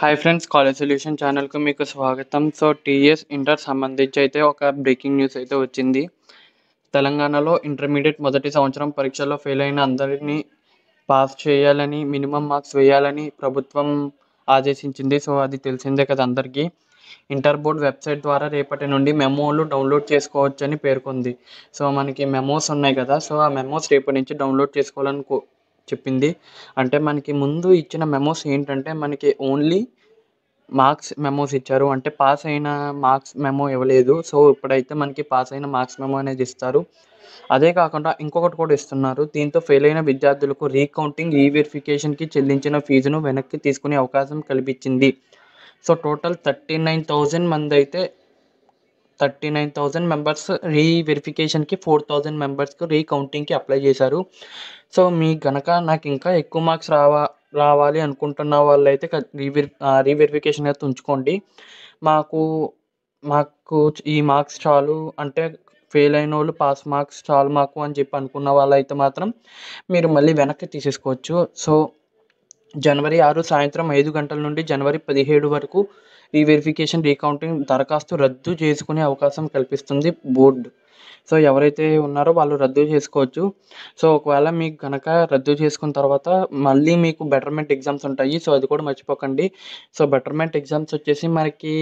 hi friends college solution ఛానల్కు మీకు స్వాగతం సో టీఎస్ ఇంటర్ సంబంధించి అయితే ఒక బ్రేకింగ్ న్యూస్ అయితే వచ్చింది తెలంగాణలో ఇంటర్మీడియట్ మొదటి సంవత్సరం పరీక్షలో ఫెయిల్ అయిన అందరినీ పాస్ చేయాలని మినిమం మార్క్స్ వేయాలని ప్రభుత్వం ఆదేశించింది సో అది తెలిసిందే కదా అందరికీ ఇంటర్ బోర్డ్ వెబ్సైట్ ద్వారా రేపటి నుండి మెమోలు డౌన్లోడ్ చేసుకోవచ్చని పేర్కొంది సో మనకి మెమోస్ ఉన్నాయి కదా సో ఆ మెమోస్ రేపటి నుంచి డౌన్లోడ్ చేసుకోవాలని చెప్పింది అంటే మనకి ముందు ఇచ్చిన మెమోస్ ఏంటంటే మనకి ఓన్లీ మార్క్స్ మెమోస్ ఇచ్చారు అంటే పాస్ అయిన మార్క్స్ మెమో ఇవ్వలేదు సో ఇప్పుడైతే మనకి పాస్ అయిన మార్క్స్ మెమో అనేది ఇస్తారు అదే కాకుండా ఇంకొకటి కూడా ఇస్తున్నారు దీంతో ఫెయిల్ అయిన విద్యార్థులకు రీకౌంటింగ్ వెరిఫికేషన్కి చెల్లించిన ఫీజును వెనక్కి తీసుకునే అవకాశం కల్పించింది so total thirty nine thousand మంది అయితే thirty nine thousand members re వెరిఫికేషన్కి ఫోర్ థౌజండ్ మెంబర్స్కి రీ కౌంటింగ్కి అప్లై చేశారు సో మీ గనక నాకు ఇంకా ఎక్కువ మార్క్స్ రావా రావాలి అనుకుంటున్న అయితే రీవెరి రీవెరిఫికేషన్ అయితే ఉంచుకోండి మాకు మాకు ఈ మార్క్స్ చాలు అంటే ఫెయిల్ అయిన వాళ్ళు పాస్ మార్క్స్ చాలు మాకు అని చెప్పి అనుకున్న వాళ్ళైతే మాత్రం మీరు మళ్ళీ వెనక్కి తీసేసుకోవచ్చు సో జనవరి ఆరు సాయంత్రం ఐదు గంటల నుండి జనవరి పదిహేడు వరకు ఈ వెరిఫికేషన్ రీకౌంటింగ్ దరఖాస్తు రద్దు చేసుకునే అవకాశం కల్పిస్తుంది బోర్డు సో ఎవరైతే ఉన్నారో వాళ్ళు రద్దు చేసుకోవచ్చు సో ఒకవేళ మీకు కనుక రద్దు చేసుకున్న తర్వాత మళ్ళీ మీకు బెటర్మెంట్ ఎగ్జామ్స్ ఉంటాయి సో అది కూడా మర్చిపోకండి సో బెటర్మెంట్ ఎగ్జామ్స్ వచ్చేసి మనకి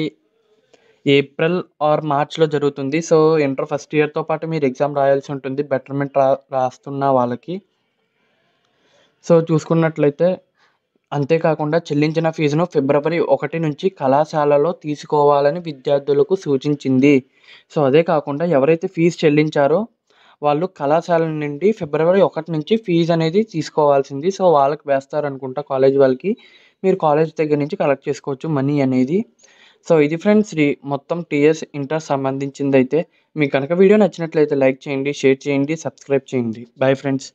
ఏప్రిల్ ఆర్ మార్చ్లో జరుగుతుంది సో ఇంటర్ ఫస్ట్ ఇయర్తో పాటు మీరు ఎగ్జామ్ రాయాల్సి ఉంటుంది బెటర్మెంట్ రా రాస్తున్న వాళ్ళకి సో చూసుకున్నట్లయితే అంతేకాకుండా చెల్లించిన ఫీజును ఫిబ్రవరి ఒకటి నుంచి కళాశాలలో తీసుకోవాలని విద్యార్థులకు సూచించింది సో అదే కాకుండా ఎవరైతే ఫీజు చెల్లించారో వాళ్ళు కళాశాల నుండి ఫిబ్రవరి ఒకటి నుంచి ఫీజు అనేది తీసుకోవాల్సింది సో వాళ్ళకి వేస్తారనుకుంటా కాలేజ్ వాళ్ళకి మీరు కాలేజ్ దగ్గర నుంచి కలెక్ట్ చేసుకోవచ్చు మనీ అనేది సో ఇది ఫ్రెండ్స్ మొత్తం టీఎస్ ఇంటర్ సంబంధించింది అయితే మీకు కనుక వీడియో నచ్చినట్లయితే లైక్ చేయండి షేర్ చేయండి సబ్స్క్రైబ్ చేయండి బాయ్ ఫ్రెండ్స్